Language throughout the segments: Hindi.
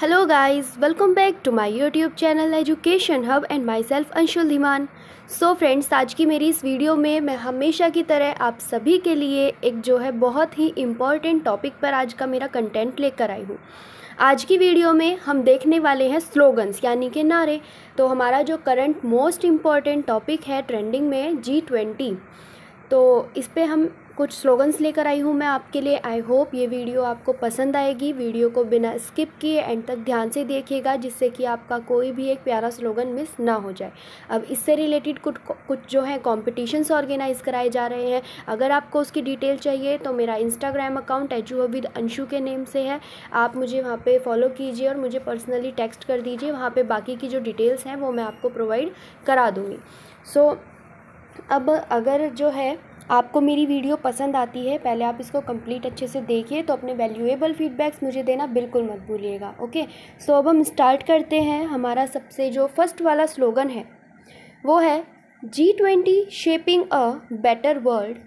hello guys welcome back to my YouTube channel Education Hub and myself Anshul Dhiman so friends आज की मेरी इस वीडियो में मैं हमेशा की तरह आप सभी के लिए एक जो है बहुत ही इम्पॉर्टेंट टॉपिक पर आज का मेरा कंटेंट लेकर आई हूँ आज की वीडियो में हम देखने वाले हैं स्लोगन्स यानी कि नारे तो हमारा जो करंट मोस्ट इम्पॉर्टेंट टॉपिक है ट्रेंडिंग में जी ट्वेंटी तो इस पर हम कुछ स्लोगन्स लेकर आई हूँ मैं आपके लिए आई होप ये वीडियो आपको पसंद आएगी वीडियो को बिना स्किप किए एंड तक ध्यान से देखिएगा जिससे कि आपका कोई भी एक प्यारा स्लोगन मिस ना हो जाए अब इससे रिलेटेड कुछ कुछ जो है कॉम्पिटिशन्स ऑर्गेनाइज़ कराए जा रहे हैं अगर आपको उसकी डिटेल चाहिए तो मेरा Instagram account edu with Anshu के नेम से है आप मुझे वहाँ पर फॉलो कीजिए और मुझे पर्सनली टेक्स्ट कर दीजिए वहाँ पर बाकी की जो डिटेल्स हैं वो मैं आपको प्रोवाइड करा दूँगी सो so, अब अगर जो है आपको मेरी वीडियो पसंद आती है पहले आप इसको कंप्लीट अच्छे से देखिए तो अपने वैल्यूएबल फीडबैक्स मुझे देना बिल्कुल मत भूलिएगा ओके सो अब हम स्टार्ट करते हैं हमारा सबसे जो फर्स्ट वाला स्लोगन है वो है G twenty shaping a better world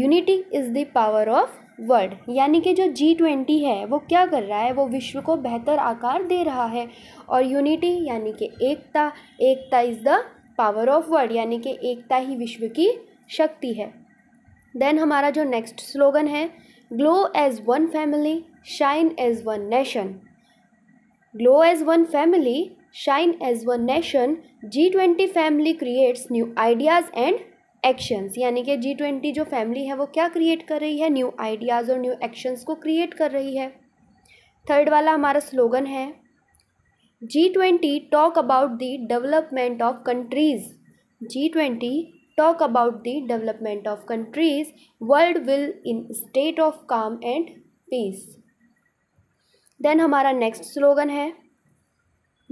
unity is the power of word यानी कि जो जी ट्वेंटी है वो क्या कर रहा है वो विश्व को बेहतर आकार दे रहा है और यूनिटी यानी कि एकता एकता is the power of word यानी कि एकता ही विश्व की शक्ति है देन हमारा जो नेक्स्ट स्लोगन है glow as one family shine as one nation glow as one family shine as one nation G twenty family creates new ideas and actions यानी कि जी ट्वेंटी जो फैमिली है वो क्या क्रिएट कर रही है न्यू आइडियाज़ और न्यू एक्शंस को क्रिएट कर रही है थर्ड वाला हमारा स्लोगन है G twenty talk about the development of countries G twenty talk about the development of countries world will in state of calm and peace then हमारा नेक्स्ट स्लोगन है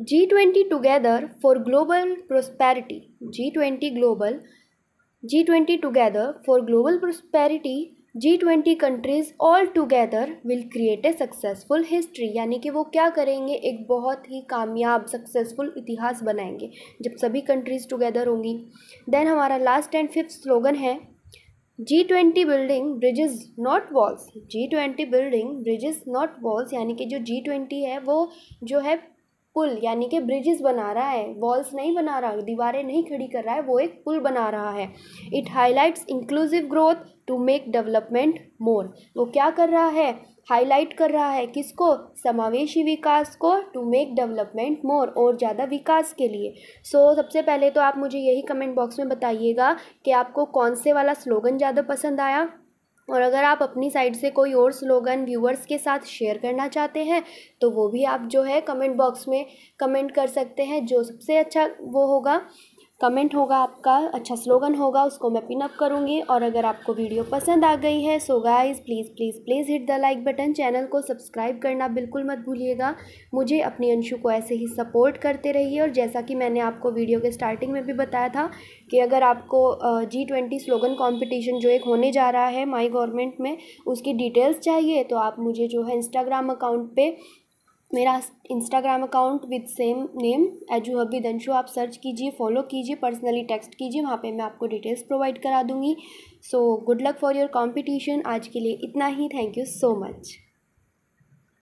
G twenty together for global prosperity G twenty global G twenty together for global prosperity G twenty countries all together will create a successful history यानी कि वो क्या करेंगे एक बहुत ही कामयाब सक्सेसफुल इतिहास बनाएंगे जब सभी कंट्रीज़ टुगेदर होंगी देन हमारा लास्ट एंड फिफ्थ स्लोगन है G twenty building bridges not walls G twenty building bridges not walls यानी कि जो जी ट्वेंटी है वो जो है पुल यानी कि ब्रिजेस बना रहा है वॉल्स नहीं बना रहा दीवारें नहीं खड़ी कर रहा है वो एक पुल बना रहा है it highlights inclusive growth to make development more वो क्या कर रहा है हाईलाइट कर रहा है किसको समावेशी विकास को टू मेक डेवलपमेंट मोर और ज़्यादा विकास के लिए सो so, सबसे पहले तो आप मुझे यही कमेंट बॉक्स में बताइएगा कि आपको कौन से वाला स्लोगन ज़्यादा पसंद आया और अगर आप अपनी साइड से कोई और स्लोगन व्यूअर्स के साथ शेयर करना चाहते हैं तो वो भी आप जो है कमेंट बॉक्स में कमेंट कर सकते हैं जो सबसे अच्छा वो होगा कमेंट होगा आपका अच्छा स्लोगन होगा उसको मैं पिनअप करूँगी और अगर आपको वीडियो पसंद आ गई है so guys please please please hit the like button channel को सब्सक्राइब करना बिल्कुल मत भूलिएगा मुझे अपनी अंशु को ऐसे ही सपोर्ट करते रहिए और जैसा कि मैंने आपको वीडियो के स्टार्टिंग में भी बताया था कि अगर आपको जी ट्वेंटी स्लोगन कॉम्पिटिशन जो एक होने जा रहा है माई गवर्नमेंट में उसकी डिटेल्स चाहिए तो आप मुझे जो है इंस्टाग्राम अकाउंट पर मेरा Instagram account with same name edu हबी दंशो आप सर्च कीजिए फॉलो कीजिए पर्सनली टेक्स्ट कीजिए वहाँ पे मैं आपको डिटेल्स प्रोवाइड करा दूँगी so good luck for your competition आज के लिए इतना ही थैंक यू सो मच